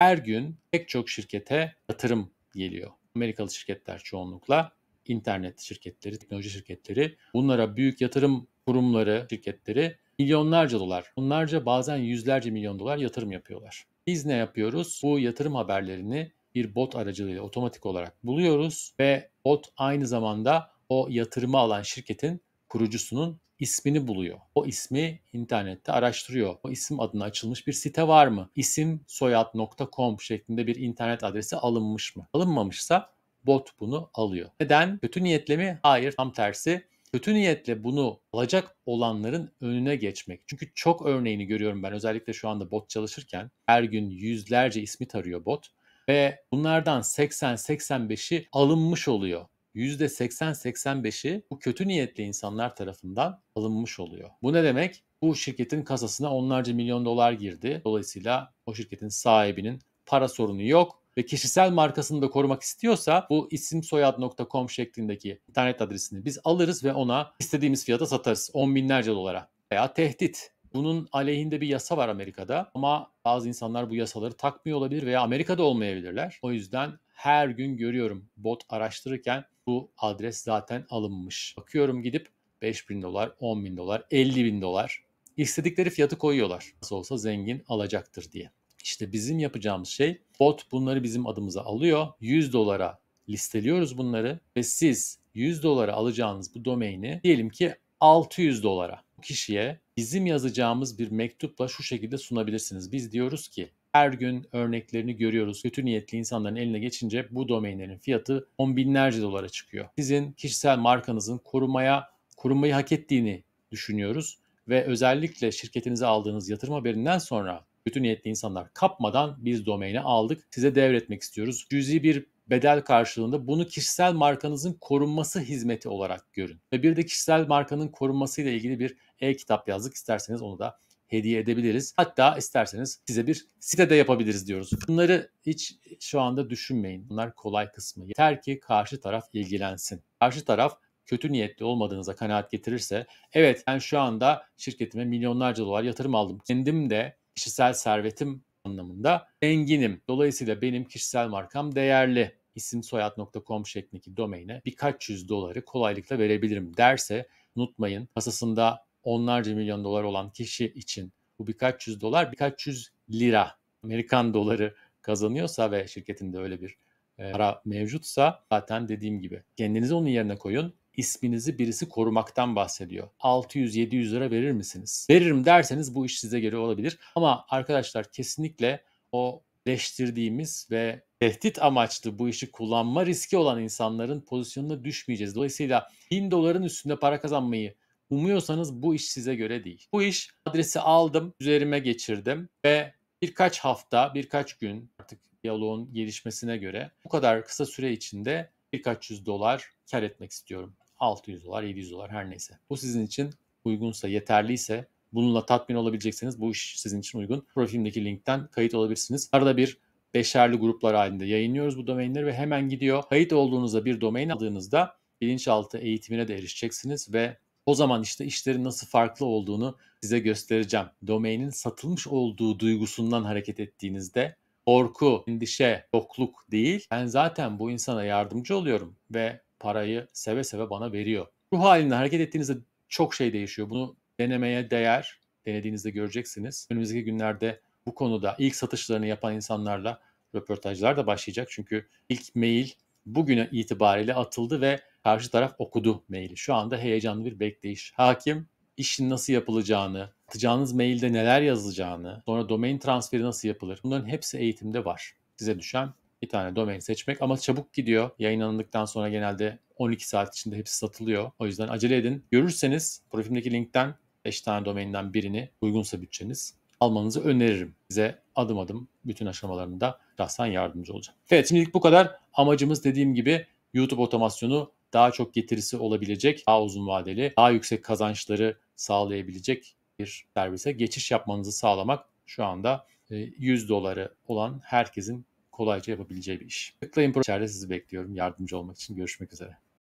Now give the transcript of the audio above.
her gün pek çok şirkete yatırım geliyor. Amerikalı şirketler çoğunlukla internet şirketleri, teknoloji şirketleri bunlara büyük yatırım kurumları, şirketleri milyonlarca dolar, onlarca bazen yüzlerce milyon dolar yatırım yapıyorlar. Biz ne yapıyoruz? Bu yatırım haberlerini bir bot aracılığıyla otomatik olarak buluyoruz ve bot aynı zamanda o yatırımı alan şirketin kurucusunun ismini buluyor. O ismi internette araştırıyor. O isim adına açılmış bir site var mı? İsim isimsoyad.com şeklinde bir internet adresi alınmış mı? Alınmamışsa bot bunu alıyor. Neden? Kötü niyetle mi? Hayır, tam tersi. Kötü niyetle bunu alacak olanların önüne geçmek. Çünkü çok örneğini görüyorum ben özellikle şu anda bot çalışırken. Her gün yüzlerce ismi tarıyor bot ve bunlardan 80-85'i alınmış oluyor. %80-85'i bu kötü niyetli insanlar tarafından alınmış oluyor. Bu ne demek? Bu şirketin kasasına onlarca milyon dolar girdi. Dolayısıyla o şirketin sahibinin para sorunu yok ve kişisel markasını da korumak istiyorsa bu isimsoyad.com şeklindeki internet adresini biz alırız ve ona istediğimiz fiyata satarız. On binlerce dolara veya tehdit. Bunun aleyhinde bir yasa var Amerika'da ama bazı insanlar bu yasaları takmıyor olabilir veya Amerika'da olmayabilirler. O yüzden her gün görüyorum bot araştırırken bu adres zaten alınmış. Bakıyorum gidip 5 bin dolar, 10 bin dolar, 50 bin dolar istedikleri fiyatı koyuyorlar. Nasıl olsa zengin alacaktır diye. İşte bizim yapacağımız şey bot bunları bizim adımıza alıyor. 100 dolara listeliyoruz bunları ve siz 100 dolara alacağınız bu domaini diyelim ki 600 dolara kişiye bizim yazacağımız bir mektupla şu şekilde sunabilirsiniz. Biz diyoruz ki her gün örneklerini görüyoruz. Kötü niyetli insanların eline geçince bu domainlerin fiyatı on binlerce dolara çıkıyor. Sizin kişisel markanızın korumaya korunmayı hak ettiğini düşünüyoruz ve özellikle şirketinize aldığınız yatırım haberinden sonra kötü niyetli insanlar kapmadan biz domaini aldık. Size devretmek istiyoruz. Cüzi bir bedel karşılığında bunu kişisel markanızın korunması hizmeti olarak görün. Ve bir de kişisel markanın korunmasıyla ilgili bir e-kitap yazdık. İsterseniz onu da hediye edebiliriz. Hatta isterseniz size bir site de yapabiliriz diyoruz. Bunları hiç şu anda düşünmeyin. Bunlar kolay kısmı. Yeter ki karşı taraf ilgilensin. Karşı taraf kötü niyetli olmadığınıza kanaat getirirse evet ben şu anda şirketime milyonlarca dolar yatırım aldım. Kendim de kişisel servetim anlamında zenginim. Dolayısıyla benim kişisel markam değerli isimsoyad.com şeklindeki domaine birkaç yüz doları kolaylıkla verebilirim derse unutmayın kasasında onlarca milyon dolar olan kişi için bu birkaç yüz dolar birkaç yüz lira Amerikan doları kazanıyorsa ve şirketinde öyle bir e, para mevcutsa zaten dediğim gibi kendinizi onun yerine koyun. isminizi birisi korumaktan bahsediyor. 600-700 lira verir misiniz? Veririm derseniz bu iş size göre olabilir. Ama arkadaşlar kesinlikle o leştirdiğimiz ve tehdit amaçlı bu işi kullanma riski olan insanların pozisyonuna düşmeyeceğiz. Dolayısıyla 1000 doların üstünde para kazanmayı Umuyorsanız bu iş size göre değil. Bu iş adresi aldım, üzerime geçirdim ve birkaç hafta, birkaç gün artık diyaloğun gelişmesine göre bu kadar kısa süre içinde birkaç yüz dolar kar etmek istiyorum. 600 dolar, 700 dolar her neyse. Bu sizin için uygunsa, yeterliyse bununla tatmin olabilecekseniz bu iş sizin için uygun. Profilimdeki linkten kayıt olabilirsiniz. Arada bir beşerli gruplar halinde yayınlıyoruz bu domainleri ve hemen gidiyor. Kayıt olduğunuzda bir domain aldığınızda bilinçaltı eğitimine de erişeceksiniz ve o zaman işte işlerin nasıl farklı olduğunu size göstereceğim. Domainin satılmış olduğu duygusundan hareket ettiğinizde korku, endişe, yokluk değil. Ben zaten bu insana yardımcı oluyorum ve parayı seve seve bana veriyor. Ruh halinde hareket ettiğinizde çok şey değişiyor. Bunu denemeye değer. Denediğinizde göreceksiniz. Önümüzdeki günlerde bu konuda ilk satışlarını yapan insanlarla röportajlar da başlayacak. Çünkü ilk mail bugüne itibariyle atıldı ve Karşı taraf okudu maili. Şu anda heyecanlı bir bekleyiş. Hakim işin nasıl yapılacağını, atacağınız mailde neler yazılacağını, sonra domain transferi nasıl yapılır? Bunların hepsi eğitimde var. Size düşen bir tane domain seçmek ama çabuk gidiyor. Yayınlandıktan sonra genelde 12 saat içinde hepsi satılıyor. O yüzden acele edin. Görürseniz profilimdeki linkten 5 tane domainden birini uygunsa bütçeniz almanızı öneririm. Size adım adım bütün aşamalarında rastan yardımcı olacağım. Evet şimdilik bu kadar. Amacımız dediğim gibi YouTube otomasyonu daha çok getirisi olabilecek, daha uzun vadeli, daha yüksek kazançları sağlayabilecek bir servise geçiş yapmanızı sağlamak şu anda 100 e, doları olan herkesin kolayca yapabileceği bir iş. Tıklayın projede sizi bekliyorum yardımcı olmak için. Görüşmek üzere.